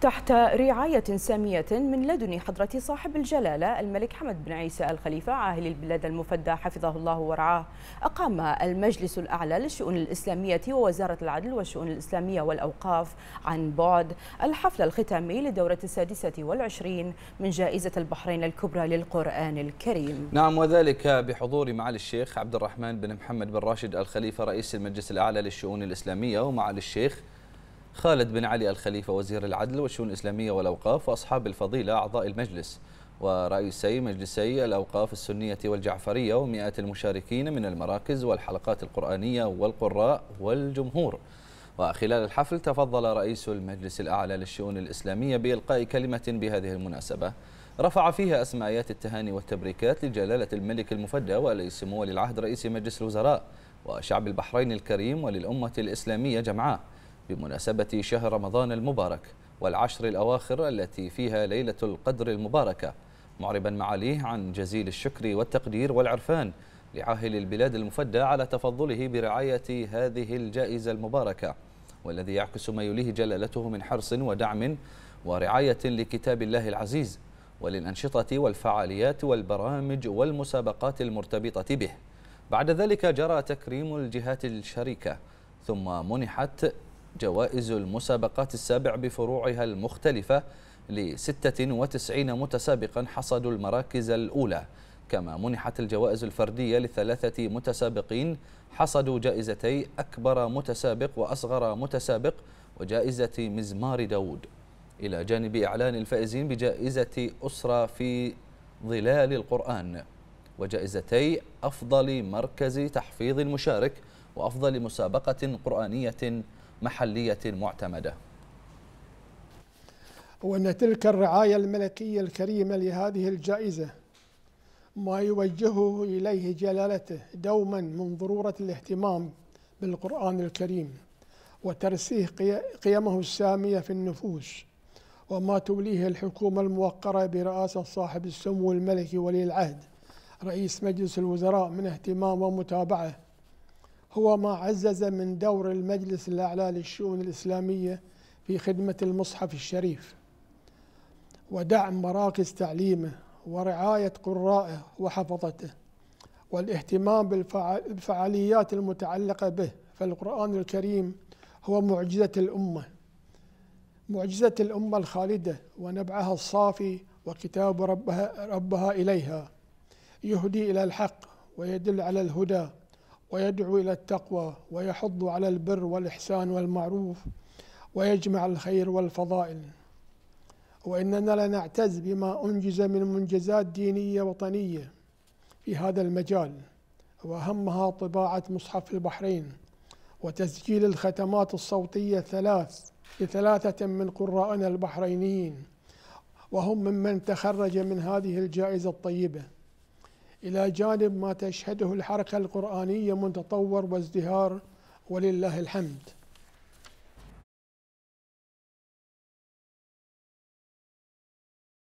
تحت رعاية سامية من لدن حضرة صاحب الجلالة الملك حمد بن عيسى الخليفة عاهل البلاد المفدى حفظه الله ورعاه أقام المجلس الأعلى للشؤون الإسلامية ووزارة العدل والشؤون الإسلامية والأوقاف عن بعد الحفل الختامي لدورة السادسة والعشرين من جائزة البحرين الكبرى للقرآن الكريم نعم وذلك بحضور معالي الشيخ عبد الرحمن بن محمد بن راشد الخليفة رئيس المجلس الأعلى للشؤون الإسلامية ومعالي الشيخ خالد بن علي الخليفة وزير العدل والشؤون الإسلامية والأوقاف وأصحاب الفضيلة أعضاء المجلس ورئيسي مجلسي الأوقاف السنية والجعفرية ومئات المشاركين من المراكز والحلقات القرآنية والقراء والجمهور وخلال الحفل تفضل رئيس المجلس الأعلى للشؤون الإسلامية بإلقاء كلمة بهذه المناسبة رفع فيها أسمائيات التهاني والتبريكات لجلالة الملك المفدى ولي سمو ولي العهد رئيس مجلس الوزراء وشعب البحرين الكريم وللأمة الإسلامية جمعاء بمناسبة شهر رمضان المبارك والعشر الأواخر التي فيها ليلة القدر المباركة معربا معاليه عن جزيل الشكر والتقدير والعرفان لعاهل البلاد المفدى على تفضله برعاية هذه الجائزة المباركة والذي يعكس ما يليه جلالته من حرص ودعم ورعاية لكتاب الله العزيز وللأنشطة والفعاليات والبرامج والمسابقات المرتبطة به بعد ذلك جرى تكريم الجهات الشريكة ثم منحت جوائز المسابقات السابع بفروعها المختلفة لستة وتسعين متسابقا حصدوا المراكز الأولى كما منحت الجوائز الفردية لثلاثة متسابقين حصدوا جائزتي أكبر متسابق وأصغر متسابق وجائزة مزمار داود إلى جانب إعلان الفائزين بجائزة أسرة في ظلال القرآن وجائزتي أفضل مركز تحفيظ المشارك وأفضل مسابقة قرآنية محلية معتمدة وأن تلك الرعاية الملكية الكريمة لهذه الجائزة ما يوجهه إليه جلالته دوما من ضرورة الاهتمام بالقرآن الكريم وترسيه قيمه السامية في النفوس وما توليه الحكومة الموقرة برئاسة صاحب السمو الملكي ولي العهد رئيس مجلس الوزراء من اهتمام ومتابعه هو ما عزز من دور المجلس الأعلى للشؤون الإسلامية في خدمة المصحف الشريف ودعم مراكز تعليمه ورعاية قرائه وحفظته والاهتمام بالفعاليات المتعلقة به فالقرآن الكريم هو معجزة الأمة معجزة الأمة الخالدة ونبعها الصافي وكتاب ربها, ربها إليها يهدي إلى الحق ويدل على الهدى ويدعو إلى التقوى ويحض على البر والإحسان والمعروف ويجمع الخير والفضائل وإننا لنعتز بما أنجز من منجزات دينية وطنية في هذا المجال وأهمها طباعة مصحف البحرين وتسجيل الختمات الصوتية الثلاث لثلاثة من قرائنا البحرينيين وهم ممن تخرج من هذه الجائزة الطيبة إلى جانب ما تشهده الحركة القرآنية من تطور وازدهار ولله الحمد